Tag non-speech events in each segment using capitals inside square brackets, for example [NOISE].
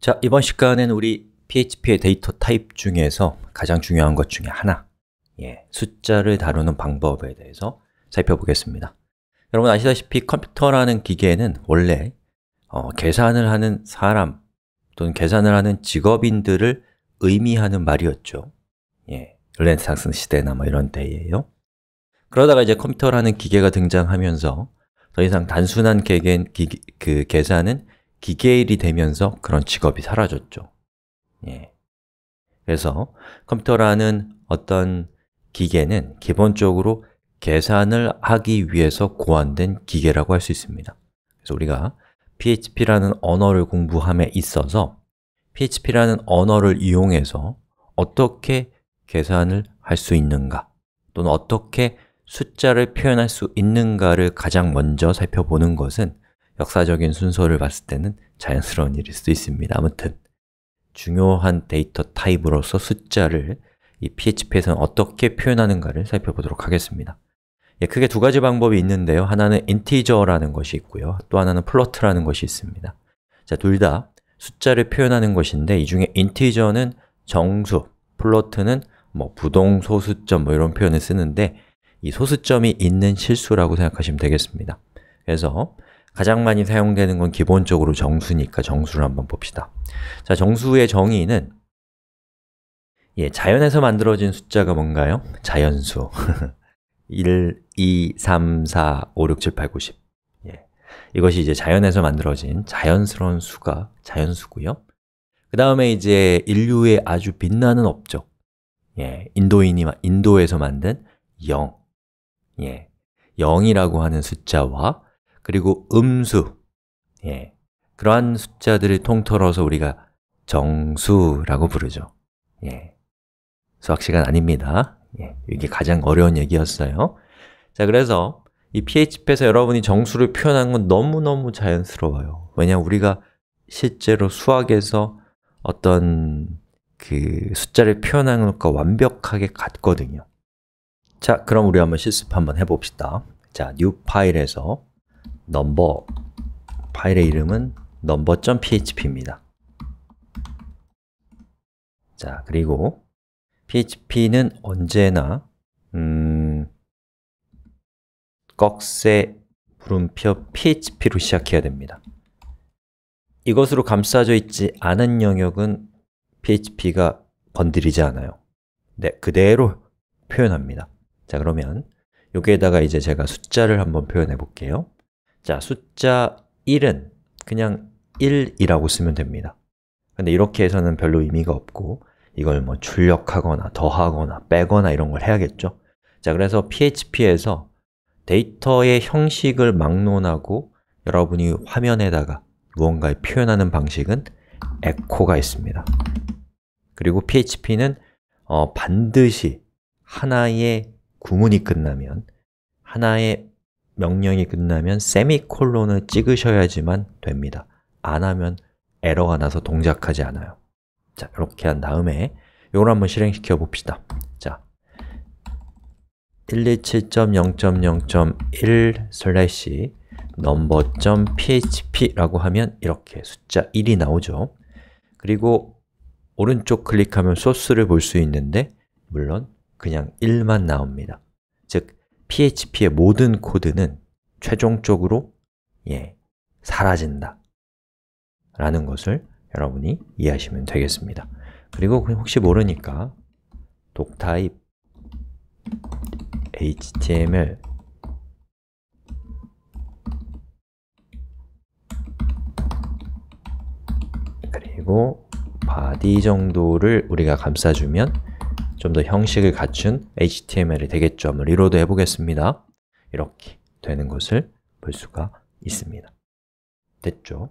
자, 이번 시간에는 우리 PHP의 데이터 타입 중에서 가장 중요한 것 중에 하나 예, 숫자를 다루는 방법에 대해서 살펴보겠습니다 여러분 아시다시피 컴퓨터라는 기계는 원래 어, 계산을 하는 사람 또는 계산을 하는 직업인들을 의미하는 말이었죠 예, 르네상스 시대나 뭐 이런 때예요 그러다가 이제 컴퓨터라는 기계가 등장하면서 더 이상 단순한 개개, 기, 그 계산은 기계일이 되면서 그런 직업이 사라졌죠. 예. 그래서 컴퓨터라는 어떤 기계는 기본적으로 계산을 하기 위해서 고안된 기계라고 할 수 있습니다. 그래서 우리가 PHP라는 언어를 공부함에 있어서 PHP라는 언어를 이용해서 어떻게 계산을 할 수 있는가 또는 어떻게 숫자를 표현할 수 있는가를 가장 먼저 살펴보는 것은 역사적인 순서를 봤을 때는 자연스러운 일일 수 있습니다. 아무튼 중요한 데이터 타입으로서 숫자를 이 PHP에서는 어떻게 표현하는가를 살펴보도록 하겠습니다. 예, 크게 두 가지 방법이 있는데요. 하나는 integer라는 것이 있고요. 또 하나는 l 플 t 라는 것이 있습니다. 자, 둘 다 숫자를 표현하는 것인데 이 중에 integer는 정수, l 플 t 는뭐 부동 소수점 뭐 이런 표현을 쓰는데 이 소수점이 있는 실수라고 생각하시면 되겠습니다. 그래서 가장 많이 사용되는 건 기본적으로 정수니까 정수를 한번 봅시다. 자, 정수의 정의는 예, 자연에서 만들어진 숫자가 뭔가요? 자연수 1, 2, 3, 4, 5, 6, 7, 8, 9, 10 예. 이것이 이제 자연에서 만들어진 자연스러운 수가 자연수고요 그 다음에 이제 인류의 아주 빛나는 업적 예, 인도인이, 인도에서 만든 0 예, 0이라고 하는 숫자와 그리고 음수 예. 그러한 숫자들을 통틀어서 우리가 정수라고 부르죠 예. 수학 시간 아닙니다 예. 이게 가장 어려운 얘기였어요 자, 그래서 이 PHP에서 여러분이 정수를 표현한 건 너무너무 자연스러워요 왜냐 면 우리가 실제로 수학에서 어떤 그 숫자를 표현한 것과 완벽하게 같거든요 자, 그럼 우리 한번 실습 한번 해봅시다 자, new 파일에서 number 파일의 이름은 number.php입니다. 자, 그리고 php는 언제나 음, 꺽쇠 물음표 php로 시작해야 됩니다. 이것으로 감싸져 있지 않은 영역은 php가 건드리지 않아요. 네, 그대로 표현합니다. 자, 그러면 여기에다가 이제 제가 숫자를 한번 표현해 볼게요. 자, 숫자 1은 그냥 1이라고 쓰면 됩니다. 근데 이렇게 해서는 별로 의미가 없고 이걸 뭐 출력하거나 더하거나 빼거나 이런 걸 해야겠죠? 자, 그래서 PHP에서 데이터의 형식을 막론하고 여러분이 화면에다가 무언가를 표현하는 방식은 에코가 있습니다. 그리고 PHP는 어, 반드시 하나의 구문이 끝나면 하나의 명령이 끝나면 세미콜론을 찍으셔야지만 됩니다 안 하면 에러가 나서 동작하지 않아요 자, 이렇게 한 다음에 이걸 한번 실행시켜 봅시다 자, 127.0.0.1 슬래시 number.php라고 하면 이렇게 숫자 1이 나오죠 그리고 오른쪽 클릭하면 소스를 볼 수 있는데 물론 그냥 1만 나옵니다 PHP의 모든 코드는 최종적으로 예, 사라진다 라는 것을 여러분이 이해하시면 되겠습니다 그리고 혹시 모르니까 d o c html 그리고 body 정도를 우리가 감싸주면 좀더 형식을 갖춘 HTML이 되겠죠. 한번 리로드 해보겠습니다. 이렇게 되는 것을 볼 수가 있습니다. 됐죠?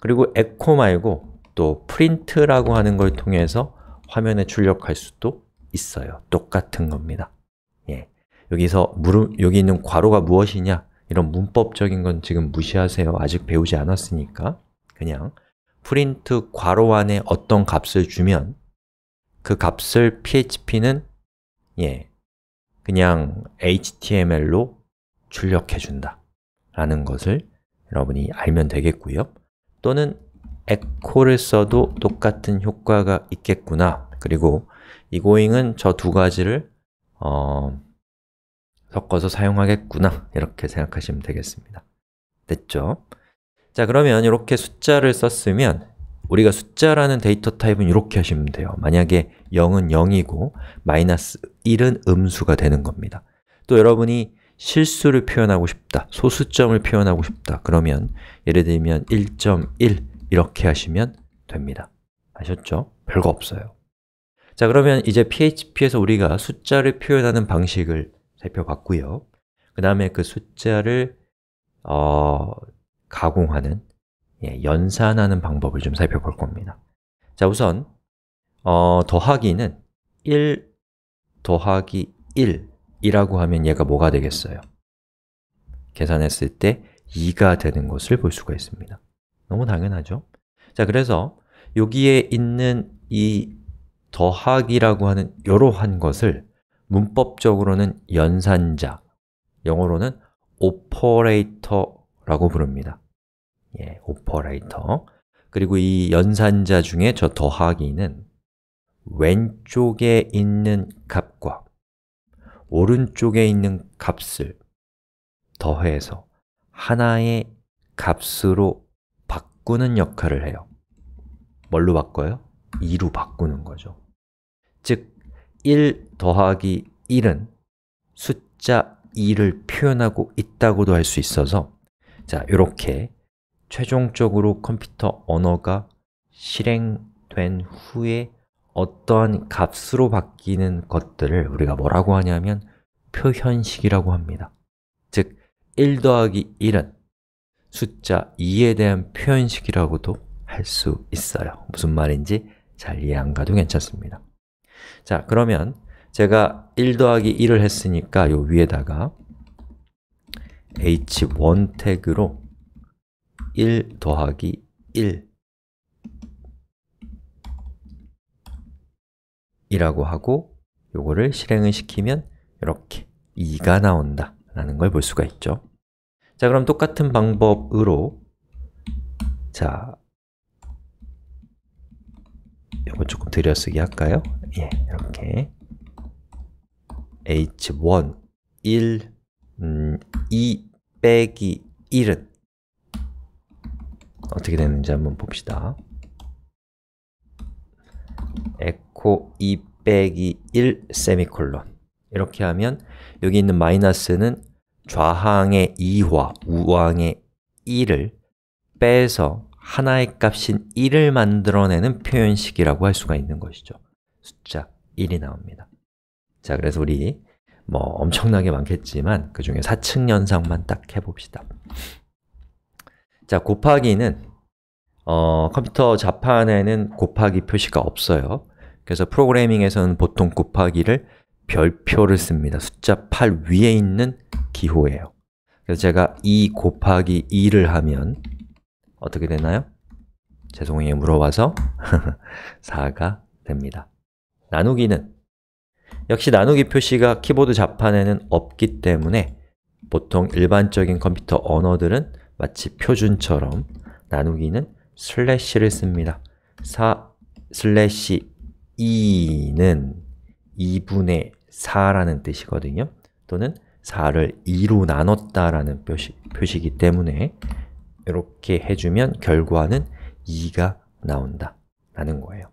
그리고 echo 말고 또 프린트라고 하는 걸 통해서 화면에 출력할 수도 있어요. 똑같은 겁니다. 예. 여기서 물음, 여기 있는 괄호가 무엇이냐? 이런 문법적인 건 지금 무시하세요. 아직 배우지 않았으니까. 그냥 프린트 괄호 안에 어떤 값을 주면 그 값을 PHP는 예, 그냥 HTML로 출력해 준다 라는 것을 여러분이 알면 되겠고요 또는 echo를 써도 똑같은 효과가 있겠구나 그리고 이 고잉은 저 두 가지를 어, 섞어서 사용하겠구나 이렇게 생각하시면 되겠습니다 됐죠? 자 그러면 이렇게 숫자를 썼으면 우리가 숫자라는 데이터 타입은 이렇게 하시면 돼요. 만약에 0은 0이고 마이너스 1은 음수가 되는 겁니다. 또 여러분이 실수를 표현하고 싶다, 소수점을 표현하고 싶다 그러면 예를 들면 1.1 이렇게 하시면 됩니다. 아셨죠? 별거 없어요. 자 그러면 이제 PHP에서 우리가 숫자를 표현하는 방식을 살펴봤고요. 그 다음에 그 숫자를 어, 가공하는 예, 연산하는 방법을 좀 살펴볼 겁니다. 자, 우선 어, 더하기는 1 더하기 1이라고 하면 얘가 뭐가 되겠어요? 계산했을 때 2가 되는 것을 볼 수가 있습니다. 너무 당연하죠? 자, 그래서 여기에 있는 이 더하기라고 하는 이러한 것을 문법적으로는 연산자, 영어로는 오퍼레이터라고 부릅니다. 예, 오퍼레이터 그리고 이 연산자 중에 저 더하기는 왼쪽에 있는 값과 오른쪽에 있는 값을 더해서 하나의 값으로 바꾸는 역할을 해요 뭘로 바꿔요? 2로 바꾸는 거죠 즉, 1 더하기 1은 숫자 2를 표현하고 있다고도 할 수 있어서 자, 이렇게 최종적으로 컴퓨터 언어가 실행된 후에 어떠한 값으로 바뀌는 것들을 우리가 뭐라고 하냐면 표현식이라고 합니다 즉, 1 더하기 1은 숫자 2에 대한 표현식이라고도 할 수 있어요 무슨 말인지 잘 이해 안 가도 괜찮습니다 자, 그러면 제가 1 더하기 1을 했으니까 요 위에다가 h1 태그로 1 더하기 1 이라고 하고 요거를 실행을 시키면 이렇게 2가 나온다 라는 걸 볼 수가 있죠 자 그럼 똑같은 방법으로 자 요거 조금 들여쓰기 할까요? 예, 이렇게 h1 1 음, 2 빼기 1은 어떻게 되는지 한번 봅시다. 에코 2 빼기 1 세미콜론 이렇게 하면 여기 있는 마이너스는 좌항의 2와 우항의 1을 빼서 하나의 값인 1을 만들어내는 표현식이라고 할 수가 있는 것이죠 숫자 1이 나옵니다 자, 그래서 우리 뭐 엄청나게 많겠지만 그 중에 사칙 연상만 딱 해봅시다 자, 곱하기는 어, 컴퓨터 자판에는 곱하기 표시가 없어요. 그래서 프로그래밍에서는 보통 곱하기를 별표를 씁니다. 숫자 8 위에 있는 기호예요. 그래서 제가 2 곱하기 2를 하면 어떻게 되나요? 죄송해요 물어봐서 4가 [LAUGHS] 됩니다. 나누기는 역시 나누기 표시가 키보드 자판에는 없기 때문에 보통 일반적인 컴퓨터 언어들은 마치 표준처럼 나누기는 슬래시를 씁니다. 4 슬래시 2는 2분의 4라는 뜻이거든요. 또는 4를 2로 나눴다라는 표시, 표시기 때문에 이렇게 해주면 결과는 2가 나온다 라는 거예요.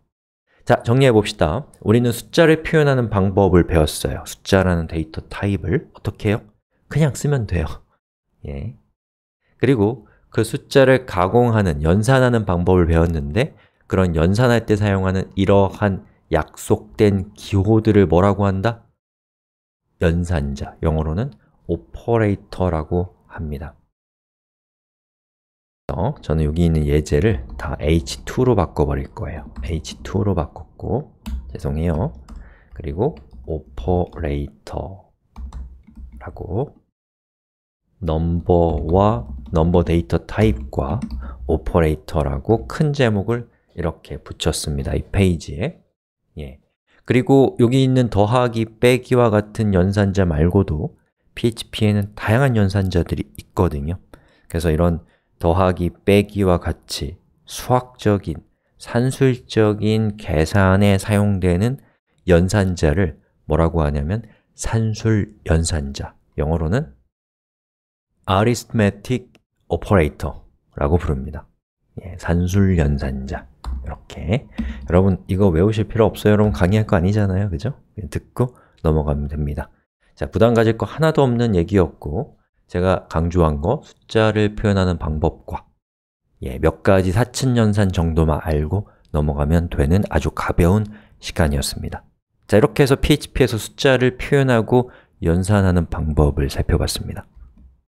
자, 정리해 봅시다. 우리는 숫자를 표현하는 방법을 배웠어요. 숫자라는 데이터 타입을 어떻게 해요? 그냥 쓰면 돼요. 예. 그리고 그 숫자를 가공하는, 연산하는 방법을 배웠는데 그런 연산할 때 사용하는 이러한 약속된 기호들을 뭐라고 한다? 연산자, 영어로는 오퍼레이터라고 합니다 저는 여기 있는 예제를 다 h2로 바꿔버릴 거예요 h2로 바꿨고 죄송해요 그리고 오퍼레이터라고 넘버와 넘버 데이터 타입과 오퍼레이터라고 큰 제목을 이렇게 붙였습니다. 이 페이지에. 예. 그리고 여기 있는 더하기, 빼기와 같은 연산자 말고도 PHP에는 다양한 연산자들이 있거든요. 그래서 이런 더하기, 빼기와 같이 수학적인, 산술적인 계산에 사용되는 연산자를 뭐라고 하냐면 산술연산자, 영어로는 arithmetic operator라고 부릅니다. 예, 산술 연산자 이렇게 여러분 이거 외우실 필요 없어요. 여러분 강의할 거 아니잖아요, 그죠? 듣고 넘어가면 됩니다. 자, 부담 가질 거 하나도 없는 얘기였고 제가 강조한 거 숫자를 표현하는 방법과 예, 몇 가지 사친 연산 정도만 알고 넘어가면 되는 아주 가벼운 시간이었습니다. 자, 이렇게 해서 PHP에서 숫자를 표현하고 연산하는 방법을 살펴봤습니다.